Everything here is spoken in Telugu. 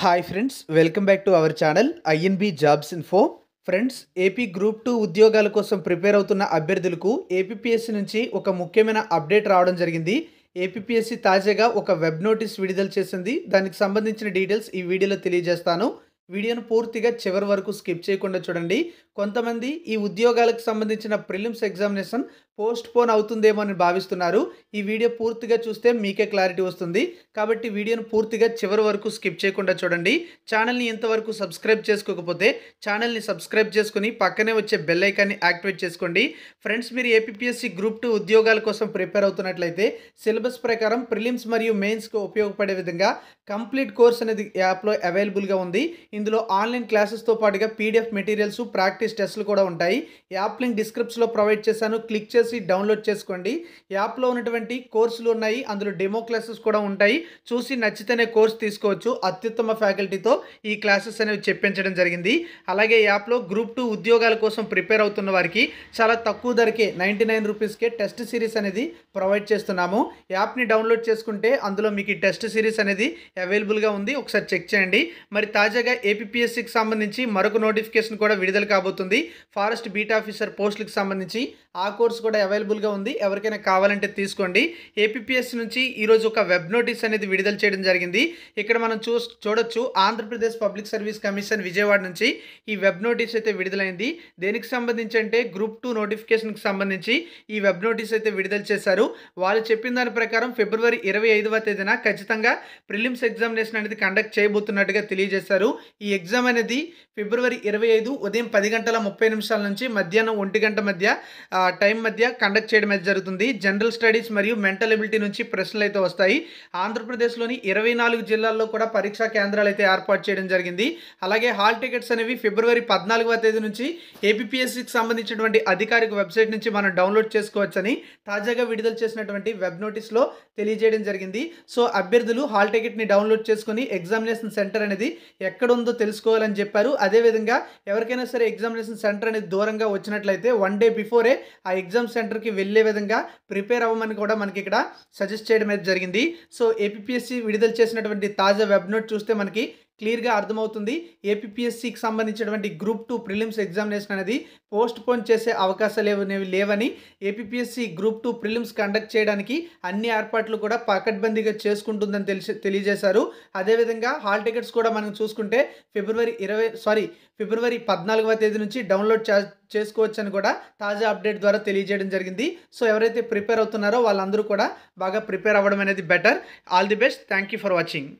hi friends welcome back to our channel INB jobs info friends AP group two ఉద్యోగాల కోసం ప్రిపేర్ అవుతున్న అభ్యర్థులకు ఏపీపీఎస్సీ నుంచి ఒక ముఖ్యమైన అప్డేట్ రావడం జరిగింది ఏపీపీఎస్సీ తాజాగా ఒక వెబ్ నోటీస్ విడుదల చేసింది దానికి సంబంధించిన డీటెయిల్స్ ఈ వీడియోలో తెలియజేస్తాను వీడియోను పూర్తిగా చివరి వరకు స్కిప్ చేయకుండా చూడండి కొంతమంది ఈ ఉద్యోగాలకు సంబంధించిన ప్రిలిమ్స్ ఎగ్జామినేషన్ పోస్ట్ పోన్ అవుతుందేమో అని భావిస్తున్నారు ఈ వీడియో పూర్తిగా చూస్తే మీకే క్లారిటీ వస్తుంది కాబట్టి వీడియోను పూర్తిగా చివరి వరకు స్కిప్ చేయకుండా చూడండి ఛానల్ని ఇంతవరకు సబ్స్క్రైబ్ చేసుకోకపోతే ఛానల్ని సబ్స్క్రైబ్ చేసుకుని పక్కనే వచ్చే బెల్ ఐకాన్ని యాక్టివేట్ చేసుకోండి ఫ్రెండ్స్ మీరు ఏపీఎస్సీ గ్రూప్ టూ ఉద్యోగాల కోసం ప్రిపేర్ అవుతున్నట్లయితే సిలబస్ ప్రకారం ప్రిలిమ్స్ మరియు మెయిన్స్కు ఉపయోగపడే విధంగా కంప్లీట్ కోర్స్ అనేది యాప్లో అవైలబుల్గా ఉంది ఇందులో ఆన్లైన్ క్లాసెస్తో పాటుగా పీడిఎఫ్ మెటీరియల్స్ ప్రాక్టీస్ టెస్ట్లు కూడా ఉంటాయి యాప్ లింక్ డిస్క్రిప్షన్లో ప్రొవైడ్ చేశాను క్లిక్ చేసి డౌన్లోడ్ చేసుకోండి యాప్లో ఉన్నటువంటి కోర్సులు ఉన్నాయి అందులో డెమో క్లాసెస్ కూడా ఉంటాయి చూసి నచ్చితేనే కోర్స్ తీసుకోవచ్చు అత్యుత్తమ ఫ్యాకల్టీతో ఈ క్లాసెస్ అనేవి చెప్పించడం జరిగింది అలాగే యాప్లో గ్రూప్ టూ ఉద్యోగాల కోసం ప్రిపేర్ అవుతున్న వారికి చాలా తక్కువ ధరకే నైంటీ నైన్ రూపీస్కే టెస్ట్ సిరీస్ అనేది ప్రొవైడ్ చేస్తున్నాము యాప్ని డౌన్లోడ్ చేసుకుంటే అందులో మీకు ఈ టెస్ట్ సిరీస్ అనేది అవైలబుల్గా ఉంది ఒకసారి చెక్ చేయండి మరి తాజాగా ఏపీఎస్సికి సంబంధించి మరొక నోటిఫికేషన్ కూడా విడుదల కాబోతుంది ఫారెస్ట్ బీట్ ఆఫీసర్ పోస్టులకు సంబంధించి ఆ కోర్స్ కూడా అవైలబుల్గా ఉంది ఎవరికైనా కావాలంటే తీసుకోండి ఏపీఎస్సి నుంచి ఈరోజు ఒక వెబ్ నోటీస్ అనేది విడుదల చేయడం జరిగింది ఇక్కడ మనం చూ చూడొచ్చు Andhra Pradesh public service commission Vijayawada నుంచి ఈ వెబ్ నోటీస్ అయితే విడుదలైంది దేనికి సంబంధించి అంటే గ్రూప్ టూ నోటిఫికేషన్కి సంబంధించి ఈ వెబ్ నోటీస్ అయితే విడుదల చేశారు వాళ్ళు చెప్పిన దాని ప్రకారం ఫిబ్రవరి ఇరవై ఐదవ తేదీన ఖచ్చితంగా ప్రిలిమ్స్ ఎగ్జామినేషన్ అనేది కండక్ట్ చేయబోతున్నట్టుగా తెలియజేశారు ఈ ఎగ్జామ్ అనేది ఫిబ్రవరి ఇరవై ఐదు ఉదయం పది గంటల ముప్పై నిమిషాల నుంచి మధ్యాహ్నం ఒంటి గంట మధ్య టైం మధ్య కండక్ట్ చేయడం జరుగుతుంది జనరల్ స్టడీస్ మరియు మెంటల్ ఎబిలిటీ నుంచి ప్రశ్నలు అయితే వస్తాయి ఆంధ్రప్రదేశ్లోని ఇరవై నాలుగు జిల్లాల్లో కూడా పరీక్షా కేంద్రాలు అయితే ఏర్పాటు చేయడం జరిగింది అలాగే హాల్ టికెట్స్ అనేవి ఫిబ్రవరి పద్నాలుగవ తేదీ నుంచి ఏపీఎస్సికి సంబంధించినటువంటి అధికారిక వెబ్సైట్ నుంచి మనం డౌన్లోడ్ చేసుకోవచ్చని తాజాగా విడుదల చేసినటువంటి వెబ్ నోటీస్లో తెలియజేయడం జరిగింది సో అభ్యర్థులు హాల్ టికెట్ని డౌన్లోడ్ చేసుకుని ఎగ్జామినేషన్ సెంటర్ అనేది ఎక్కడుందో ఉందో తెలుసుకోవాలని చెప్పారు అదేవిధంగా ఎవరికైనా సరే ఎగ్జామినేషన్ సెంటర్ అనేది దూరంగా వచ్చినట్లయితే వన్ డే బిఫోరే ఆ ఎగ్జామ్ సెంటర్కి వెళ్ళే విధంగా ప్రిపేర్ అవ్వమని కూడా మనకి ఇక్కడ సజెస్ట్ చేయడం అయితే జరిగింది సో ఏపీఎస్సి విడుదల చేసినటువంటి తాజా వెబ్ నోట్ చూస్తే మనకి క్లియర్గా అర్థమవుతుంది ఏపీఎస్సికి సంబంధించినటువంటి గ్రూప్ టూ ప్రిలిమ్స్ ఎగ్జామినేషన్ అనేది పోస్ట్ పోన్ చేసే అవకాశాలు అనేవి లేవని APSC group two prelims conduct చేయడానికి అన్ని ఏర్పాట్లు కూడా పకడ్బందీగా చేసుకుంటుందని తెలిసి తెలియజేశారు అదేవిధంగా హాల్ టికెట్స్ కూడా మనం చూసుకుంటే ఫిబ్రవరి ఇరవై సారీ ఫిబ్రవరి పద్నాలుగవ తేదీ నుంచి డౌన్లోడ్ చేసుకోవచ్చు అని కూడా తాజా అప్డేట్ ద్వారా తెలియజేయడం జరిగింది సో ఎవరైతే ప్రిపేర్ అవుతున్నారో వాళ్ళందరూ కూడా బాగా ప్రిపేర్ అవ్వడం అనేది better all the best thank you for watching